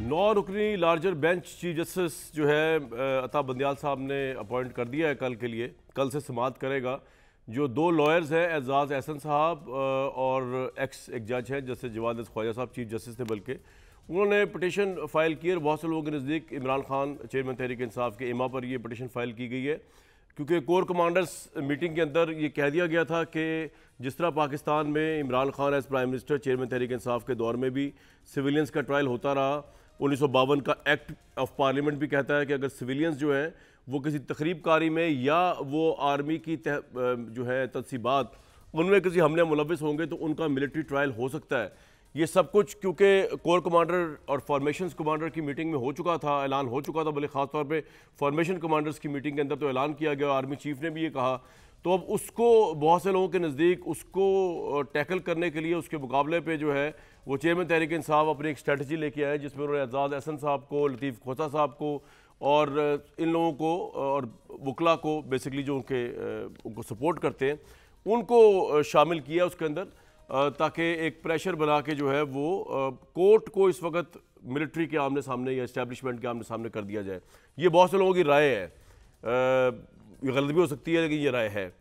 नौ रुकनी larger bench chief justice जो है अता बंदयाल साहब ने अपॉइंट कर दिया है कल के लिए कल से समाप्त करेगा जो दो लॉयर्स हैं एजाज एहसन साहब और एक्स एक जज हैं जस्टिस जवाद ख्वाजा साहब चीफ जस्टिस थे बल्कि उन्होंने पटिशन फ़ाइल की और बहुत से लोगों के नज़दीक इमरान खान चेयरमैन तहरीक इंसाफ के इमा पर यह पटिशन फ़ाइल की गई है क्योंकि कोर कमांडर्स मीटिंग के अंदर ये कह दिया गया था कि जिस तरह पाकिस्तान में Imran Khan as prime minister chairman Tehreek Insaf के दौर में भी सिविलियंस का ट्रायल होता रहा उन्नीस का एक्ट ऑफ पार्लियामेंट भी कहता है कि अगर सिविलियंस जो हैं वो किसी तकरीबकारी में या वो आर्मी की तह, जो है तनसीबात उनमें किसी हमले मुलविस होंगे तो उनका मिलिट्री ट्रायल हो सकता है ये सब कुछ क्योंकि कोर कमांडर और फॉर्मेशन कमांडर की मीटिंग में हो चुका था ऐलान हो चुका था भले खासतौर पर फॉर्मेशन कमांडर्स की मीटिंग के अंदर तो ऐलान किया गया आर्मी चीफ ने भी ये कहा तो अब उसको बहुत से लोगों के नज़दीक उसको टैकल करने के लिए उसके मुकाबले पे जो है वो चेयरमैन तहरीक साहब अपनी एक स्ट्रेटजी लेके आए जिसमें उन्होंने एजाज एहसन साहब को लतीफ़ खोसा साहब को और इन लोगों को और वकला को बेसिकली जो उनके उनको सपोर्ट करते हैं उनको शामिल किया उसके अंदर ताकि एक प्रेशर बना के जो है वो कोर्ट को इस वक्त मिलिट्री के आमने सामने या इस्टेबलिशमेंट के आमने सामने कर दिया जाए ये बहुत से लोगों की राय है गलत भी हो सकती है लेकिन ये राय है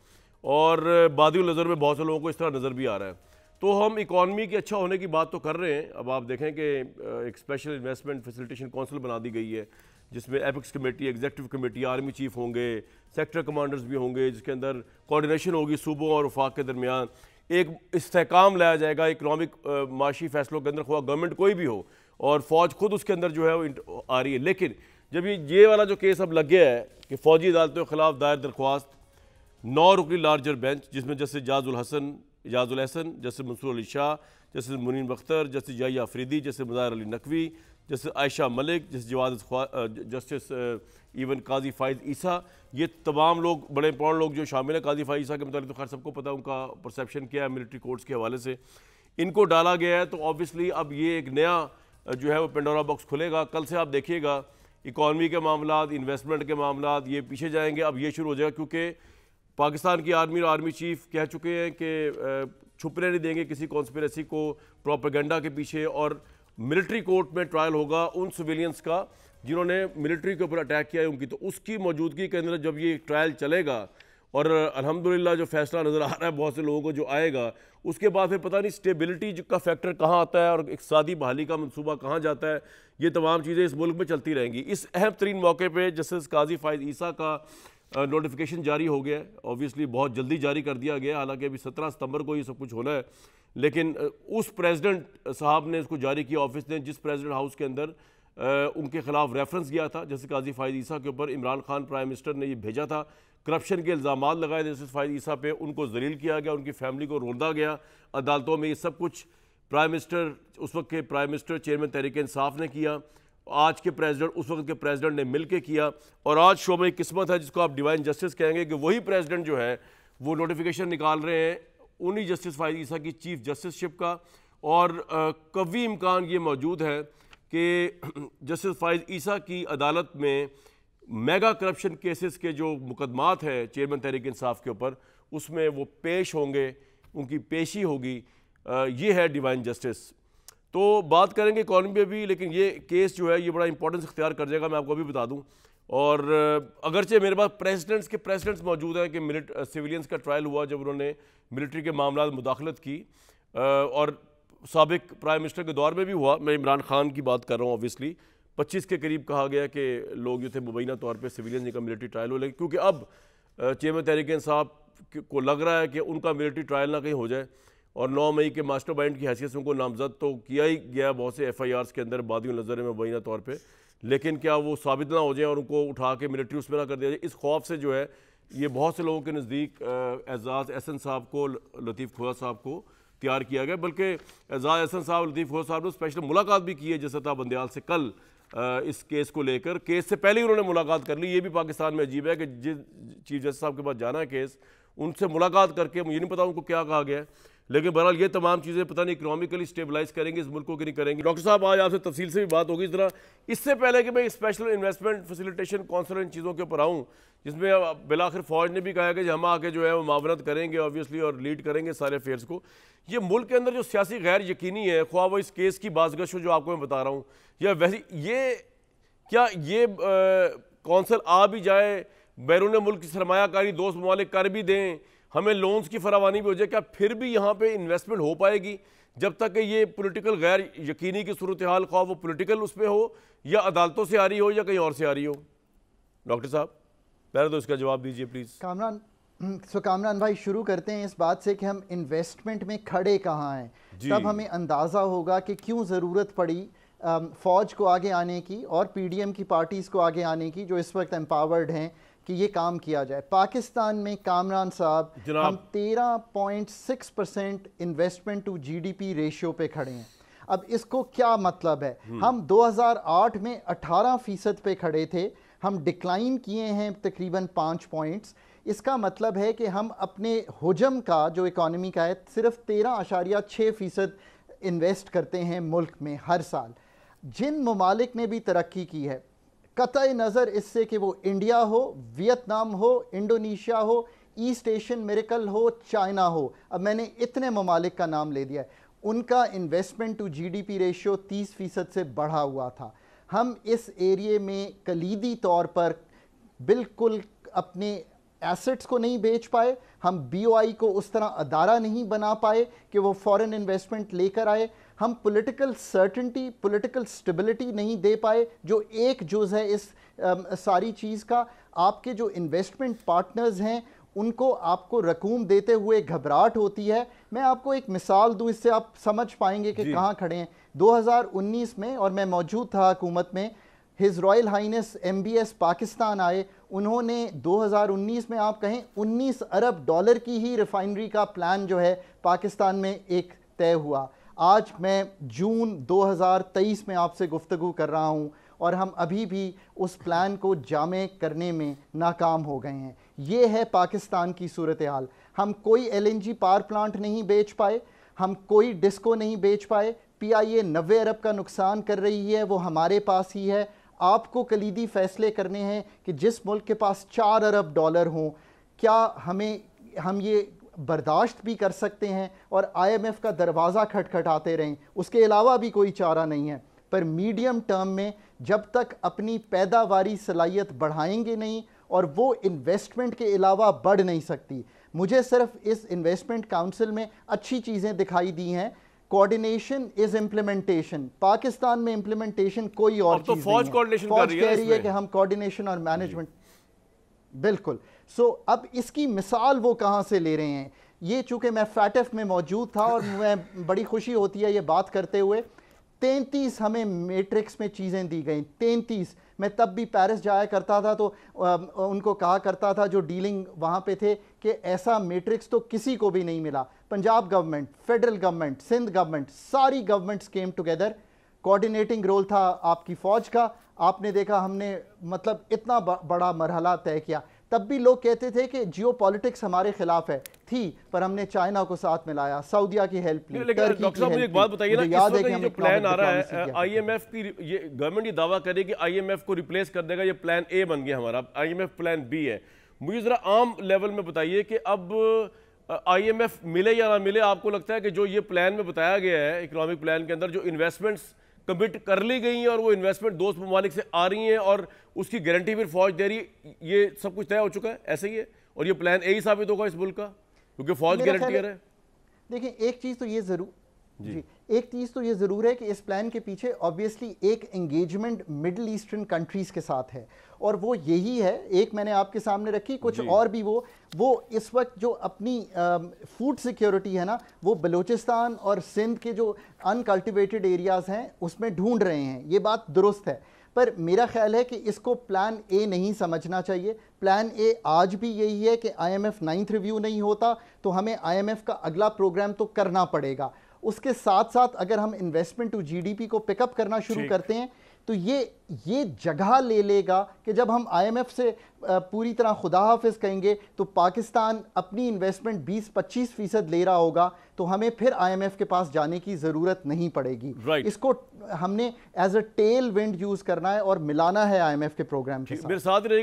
और बाद नज़र में बहुत से लोगों को इस तरह नज़र भी आ रहा है तो हम इकॉनमी के अच्छा होने की बात तो कर रहे हैं अब आप देखें कि एक स्पेशल इन्वेस्टमेंट फैसिलिटेशन काउंसिल बना दी गई है जिसमें apex committee executive committee army chief होंगे सेक्टर कमांडर्स भी होंगे जिसके अंदर कोऑर्डिनेशन होगी सूबों और वफाक के दरमियान एक इसकाम लाया जाएगा इकनॉमिक माशी फैसलों के अंदर खुआ गवर्नमेंट कोई भी हो और फौज खुद उसके अंदर जो है वो आ रही है लेकिन जब ये ये वाला जो केस अब लग गया है कि फौजी अदालतों के खिलाफ दायर दरख्वास्त नौ रुकनी लार्जर बेंच जिसमें जस्टिस जाजुल Hasan Ijazul Hasan justice Mansoor Ali Shah justice Munib Akhtar justice Yahya Afridi justice Mazahar Ali Naqvi justice Ayesha Malik justice Jawad justice इवन काजी फ़ाइज ईसा ये तमाम लोग बड़े इंपॉर्टेंट लोग जो शामिल हैं काजी फ़ाइज ईसा के मुताबिक तो खैर सबको पता उनका परसेप्शन क्या है मिलिट्री कोर्ट्स के हवाले से इनको डाला गया है तो ऑब्वियसली अब ये एक नया जो है वो पेंडोरा बॉक्स खुलेगा कल से आप देखिएगा इकॉनमी के मामला इन्वेस्टमेंट के मामला ये पीछे जाएंगे अब ये शुरू हो जाएगा क्योंकि पाकिस्तान की आर्मी और आर्मी चीफ कह चुके हैं कि छुपने नहीं देंगे किसी कॉन्स्परेसी को प्रोपेगेंडा के पीछे और मिलिट्री कोर्ट में ट्रायल होगा उन सिविलियंस का जिन्होंने मिलिट्री के ऊपर अटैक किया है उनकी तो उसकी मौजूदगी के अंदर जब ये ट्रायल चलेगा और अल्हम्दुलिल्लाह जो फैसला नज़र आ रहा है बहुत से लोगों को जो आएगा उसके बाद फिर पता नहीं स्टेबिलिटी का फैक्टर कहाँ आता है और इकसादी बहाली का मनसूबा कहाँ जाता है ये तमाम चीज़ें इस मुल्क में चलती रहेंगी इस अहम तरीन मौके पर जस्टिस काजी फ़ायद ईसा का नोटिफिकेशन जारी हो गया है ऑब्वियसली बहुत जल्दी जारी कर दिया गया हालांकि अभी सत्रह सितंबर को ये सब कुछ होना है लेकिन उस प्रेसिडेंट साहब ने इसको जारी किया ऑफिस ने जिस प्रेसिडेंट हाउस के अंदर उनके खिलाफ रेफरेंस गया था जैसे काजी फ़ायद ईसा के ऊपर इमरान खान प्राइम मिनिस्टर ने ये भेजा था करप्शन के इल्ज़ाम लगाए जैसे फ़ायद ईसा पे उनको जलील किया गया उनकी फैमिली को रोंदा गया अदालतों में ये सब कुछ प्राइम मिनिस्टर उस वक्त के prime minister chairman Tehreek Insaf ने किया आज के प्रेसिडेंट उस वक्त के प्रेसिडेंट ने मिलके किया और आज शो में किस्मत है जिसको आप डिवाइन जस्टिस कहेंगे कि वही प्रेसिडेंट जो है वो नोटिफिकेशन निकाल रहे हैं उन्हीं जस्टिस फ़ायद ईसा की चीफ जस्टिसशिप का और कवी इम्कान ये मौजूद है कि जस्टिस फ़ाइज़ ईसा की अदालत में मेगा करप्शन केसेस के जो मुकदमात हैं चेयरमैन तहरीक इंसाफ के ऊपर उसमें वो पेश होंगे उनकी पेशी होगी ये है डिवाइन जस्टिस तो बात करेंगे इकॉनमी पर भी लेकिन ये केस जो है ये बड़ा इंपॉर्टेंस इख्तियार कर जाएगा मैं आपको अभी बता दूं और अगरचे मेरे पास प्रेसिडेंट्स के प्रेसिडेंट्स मौजूद हैं कि मिलिट सिविलियंस का ट्रायल हुआ जब उन्होंने मिलिट्री के मामला मुदाखलत की और सबक प्राइम मिनिस्टर के दौर में भी हुआ मैं इमरान खान की बात कर रहा हूँ ऑब्वियसली पच्चीस के करीब कहा गया कि लोग जो थे मुबैना तौर पर सिविलियन का मिलिट्री ट्रायल हो लेकिन क्योंकि अब चेयरमैन तहरीक साहब को लग रहा है कि उनका मिलिट्री ट्रायल ना कहीं हो जाए और 9 मई के मास्टर माइंड की हैसियत से उनको नामजद तो किया ही गया बहुत से एफ आई आर्स के अंदर बादी नजर में मुबैना तौर पर लेकिन क्या वो साबित ना हो जाए और उनको उठा के मिलिट्री उसमें ना कर दिया जाए इस खौफ से जो है ये बहुत से लोगों के नज़दीक एजाज एहसन साहब को लतीफ़ खुदा साहब को तैयार किया गया बल्कि एजाज हसन साहब लतीफ़ खोर साहब ने स्पेशल मुलाकात भी की है जसता बंदयाल से कल इस केस को लेकर केस से पहले ही उन्होंने मुलाकात कर ली ये भी पाकिस्तान में अजीब है कि जिस चीफ जस्टिस साहब के पास जाना है केस उनसे मुलाकात करके मुझे नहीं पता उनको क्या कहा गया है लेकिन बहरहाल ये तमाम चीज़ें पता नहीं इकोनॉमिकली स्टेबलाइज करेंगे इस मुल्क को कि नहीं करेंगे डॉक्टर साहब आज आपसे तफसील से भी बात होगी इस तरह इससे पहले कि मैं स्पेशल इन्वेस्टमेंट फैसिलिटेशन कौंसल इन चीज़ों के ऊपर आऊँ जिसमें बिलाखिर फौज ने भी कहा है कि हम आके जो है वो मामलत करेंगे ऑब्वियसली और लीड करेंगे सारे अफेयर्स को ये मुल्क के अंदर जो सियासी गैर यकीनी है ख्वा वो इस केस की बाजगश हो जो आपको मैं बता रहा हूँ या वैसी ये क्या ये कौंसल आ भी जाए बैरून मुल्क की सरमाकारी दोस्त ममालिक कर भी दें हमें लोन्स की फरावानी भी हो जाए क्या फिर भी यहाँ पे इन्वेस्टमेंट हो पाएगी जब तक ये पोलिटिकल गैर यकीनी की सूरत हाल खा वो पोलिटिकल उस पर हो या अदालतों से आ रही हो या कहीं और से आ रही हो डॉक्टर साहब पहले तो इसका जवाब दीजिए प्लीज़ कामरान सो कामरान भाई शुरू करते हैं इस बात से कि हम इन्वेस्टमेंट में खड़े कहाँ हैं तब हमें अंदाज़ा होगा कि क्यों ज़रूरत पड़ी फ़ौज को आगे आने की और पीडीएम की पार्टीज़ को आगे आने की जो इस वक्त एम्पावर्ड हैं कि ये काम किया जाए पाकिस्तान में कामरान साहब हम 13.6 percent investment to GDP ratio पे खड़े हैं अब इसको क्या मतलब है हम्म। हम 2008 में 18 फीसद पे खड़े थे हम डिक्लाइन किए हैं तकरीबन पाँच पॉइंट्स इसका मतलब है कि हम अपने हजम का जो इकॉनमी का है सिर्फ तेरह अशारिया छः फ़ीसद इन्वेस्ट करते हैं मुल्क में हर साल जिन ममालिक ने भी तरक्की की है कतई नज़र इससे कि वो इंडिया हो वियतनाम हो इंडोनेशिया हो ईस्ट एशियन मेरिकल हो चाइना हो अब मैंने इतने ममालिक का नाम ले दिया है उनका इन्वेस्टमेंट टू जीडीपी रेशियो 30 फ़ीसद से बढ़ा हुआ था हम इस एरिए में कलीदी तौर पर बिल्कुल अपने एसेट्स को नहीं बेच पाए हम बी को उस तरह अदारा नहीं बना पाए कि वो फॉरेन इन्वेस्टमेंट लेकर आए हम पॉलिटिकल सर्टेंटी पॉलिटिकल स्टेबिलिटी नहीं दे पाए जो एक जुज है इस आ, सारी चीज़ का आपके जो इन्वेस्टमेंट पार्टनर्स हैं उनको आपको रकूम देते हुए घबराहट होती है मैं आपको एक मिसाल दूं इससे आप समझ पाएंगे कि कहाँ खड़े हैं 2019 में और मैं मौजूद था हुकूमत में his royal highness M Pakistan आए उन्होंने 2019 में आप कहें 19 अरब डॉलर की ही रिफाइनरी का प्लान जो है पाकिस्तान में एक तय हुआ आज मैं जून 2023 में आपसे गुफ्तु कर रहा हूँ और हम अभी भी उस प्लान को जाम करने में नाकाम हो गए हैं ये है पाकिस्तान की सूरत हाल हम कोई एलएनजी पावर प्लांट नहीं बेच पाए हम कोई डिस्को नहीं बेच पाए पीआईए 90 अरब का नुकसान कर रही है वो हमारे पास ही है आपको कलीदी फैसले करने हैं कि जिस मुल्क के पास चार अरब डॉलर हों क्या हमें हम ये बर्दाश्त भी कर सकते हैं और आईएमएफ का दरवाज़ा खटखटाते रहें उसके अलावा भी कोई चारा नहीं है पर मीडियम टर्म में जब तक अपनी पैदावारी सलाहियत बढ़ाएंगे नहीं और वो इन्वेस्टमेंट के अलावा बढ़ नहीं सकती मुझे सिर्फ इस इन्वेस्टमेंट काउंसिल में अच्छी चीज़ें दिखाई दी हैं कोऑर्डिनेशन इज इंप्लीमेंटेशन पाकिस्तान में इंप्लीमेंटेशन कोई और तो फौज कोऑर्डिनेशन कर रही है कि हम कोऑर्डिनेशन और मैनेजमेंट बिल्कुल सो so, अब इसकी मिसाल वो कहाँ से ले रहे हैं ये चूंकि मैं फैटफ में मौजूद था और मैं बड़ी खुशी होती है ये बात करते हुए तैंतीस हमें मेट्रिक्स में चीज़ें दी गई तैंतीस मैं तब भी पेरिस जाया करता था तो उनको कहा करता था जो डीलिंग वहाँ पे थे कि ऐसा मेट्रिक्स तो किसी को भी नहीं मिला Punjab government federal government Sindh government सारी governments came together coordinating role था आपकी फ़ौज का आपने देखा हमने मतलब इतना बड़ा मरहला तय किया तब भी लोग कहते थे कि जियो पॉलिटिक्स हमारे खिलाफ है थी पर हमने चाइना को साथ मिलाया सऊदीया की हेल्प ली डॉक्टर साहब मुझे एक बात बताइए ना याद है जो प्लान आ रहा है आईएमएफ की ये गवर्नमेंट ये दावा करे कि आईएमएफ को रिप्लेस कर देगा ये प्लान ए बन गया हमारा आईएमएफ प्लान बी है मुझे ज़रा आम लेवल में बताइए कि अब आईएमएफ मिले या ना मिले आपको लगता है कि जो ये प्लान में बताया गया है इकोनॉमिक प्लान के अंदर जो इन्वेस्टमेंट्स कमिट कर ली गई हैं और वो इन्वेस्टमेंट दोस्त ममालिक से आ रही हैं और उसकी गारंटी फिर फौज दे रही ये सब कुछ तय हो चुका है ऐसे ही है और ये प्लान यही साबित होगा इस मुल्क का क्योंकि फौज गारंटियर है देखिए एक चीज़ तो ये ज़रूर जी, जी एक चीज़ तो ये ज़रूर है कि इस प्लान के पीछे ऑब्वियसली एक एंगेजमेंट मिडल ईस्टर्न कंट्रीज़ के साथ है और वो यही है एक मैंने आपके सामने रखी कुछ और भी वो वो इस वक्त जो अपनी फूड सिक्योरिटी है ना वो बलूचिस्तान और सिंध के जो अनकल्टिवेटेड एरियाज़ हैं उसमें ढूंढ रहे हैं ये बात दुरुस्त है पर मेरा ख्याल है कि इसको प्लान ए नहीं समझना चाहिए प्लान ए आज भी यही है कि आईएमएफ नाइन्थ रिव्यू नहीं होता तो हमें आईएमएफ का अगला प्रोग्राम तो करना पड़ेगा उसके साथ साथ अगर हम इन्वेस्टमेंट टू जीडीपी को पिकअप करना शुरू करते हैं तो ये ये जगह ले लेगा कि जब हम आईएमएफ से पूरी तरह खुदा हाफिज कहेंगे तो पाकिस्तान अपनी इन्वेस्टमेंट 20-25 फीसद ले रहा होगा तो हमें फिर आईएमएफ के पास जाने की ज़रूरत नहीं पड़ेगी right. इसको हमने as a tail wind use करना है और मिलाना है आईएमएफ के प्रोग्राम के साथ। मेरे साथ